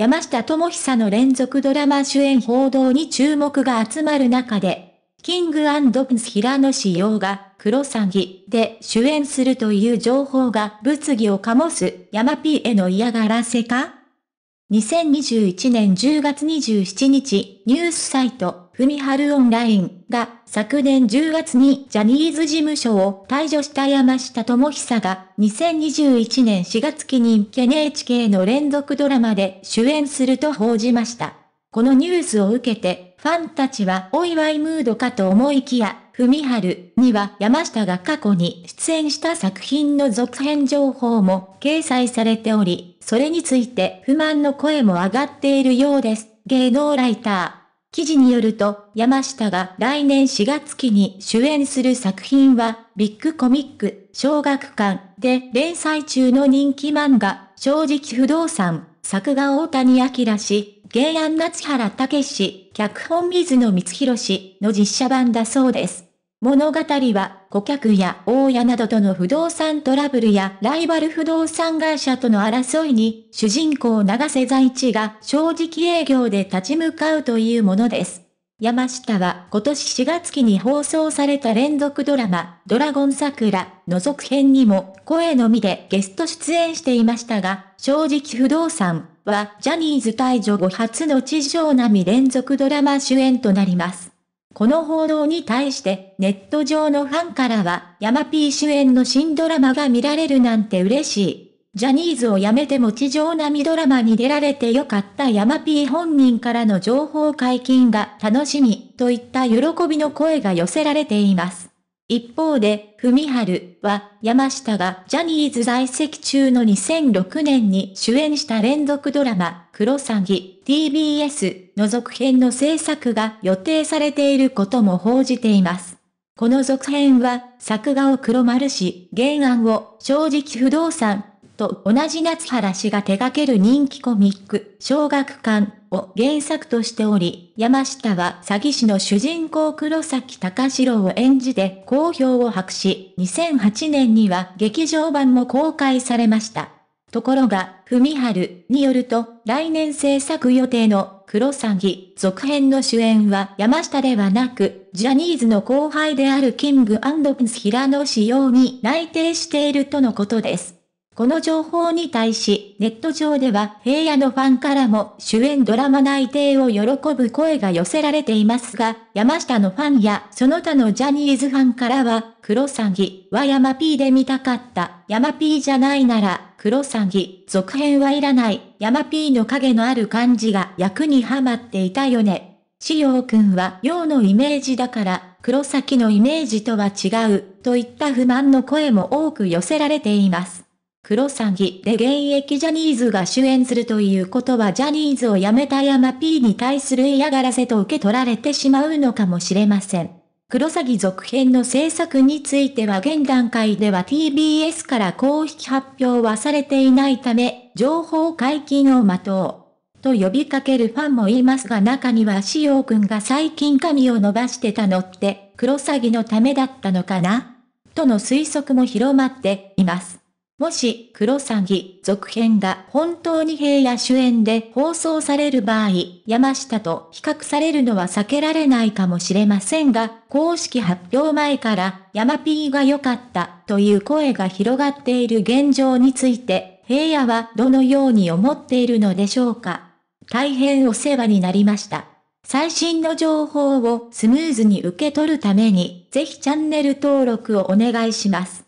山下智久の連続ドラマ主演報道に注目が集まる中で、キングアンド・ス平野紫耀が黒詐欺で主演するという情報が物議を醸す山 P への嫌がらせか ?2021 年10月27日、ニュースサイトふみはるオンラインが昨年10月にジャニーズ事務所を退場した山下智久が2021年4月期に NHK の連続ドラマで主演すると報じました。このニュースを受けてファンたちはお祝いムードかと思いきや、ふみはるには山下が過去に出演した作品の続編情報も掲載されており、それについて不満の声も上がっているようです。芸能ライター。記事によると、山下が来年4月期に主演する作品は、ビッグコミック、小学館で連載中の人気漫画、正直不動産、作画大谷明氏、原案夏原武氏、脚本水野光弘氏の実写版だそうです。物語は顧客や大家などとの不動産トラブルやライバル不動産会社との争いに主人公長瀬在地が正直営業で立ち向かうというものです。山下は今年4月期に放送された連続ドラマドラゴン桜の続編にも声のみでゲスト出演していましたが正直不動産はジャニーズ退場後初の地上並み連続ドラマ主演となります。この報道に対してネット上のファンからは、ヤマピー主演の新ドラマが見られるなんて嬉しい。ジャニーズを辞めても地上並みドラマに出られてよかったヤマピー本人からの情報解禁が楽しみ、といった喜びの声が寄せられています。一方で、文春は、山下がジャニーズ在籍中の2006年に主演した連続ドラマ、クロサギ TBS の続編の制作が予定されていることも報じています。この続編は、作画を黒丸氏、原案を正直不動産と同じ夏原氏が手掛ける人気コミック、小学館を原作としており、山下は詐欺師の主人公黒崎隆史郎を演じて好評を博し、2008年には劇場版も公開されました。ところが、文春によると、来年制作予定の黒詐欺続編の主演は山下ではなく、ジャニーズの後輩であるキングアンドス平野紫用に内定しているとのことです。この情報に対し、ネット上では平野のファンからも主演ドラマ内定を喜ぶ声が寄せられていますが、山下のファンやその他のジャニーズファンからは、黒詐欺は山 P で見たかった。山 P じゃないなら、黒詐欺、続編はいらない。山 P の影のある感じが役にはまっていたよね。しようくんは陽のイメージだから、黒崎のイメージとは違う、といった不満の声も多く寄せられています。クロサギで現役ジャニーズが主演するということはジャニーズを辞めた山 P に対する嫌がらせと受け取られてしまうのかもしれません。クロサギ続編の制作については現段階では TBS から公式発表はされていないため、情報解禁を待とう。と呼びかけるファンもいますが中には潮おくんが最近髪を伸ばしてたのって、クロサギのためだったのかなとの推測も広まっています。もし、クロサギ続編が本当に平野主演で放送される場合、山下と比較されるのは避けられないかもしれませんが、公式発表前から、山 P が良かったという声が広がっている現状について、平野はどのように思っているのでしょうか。大変お世話になりました。最新の情報をスムーズに受け取るために、ぜひチャンネル登録をお願いします。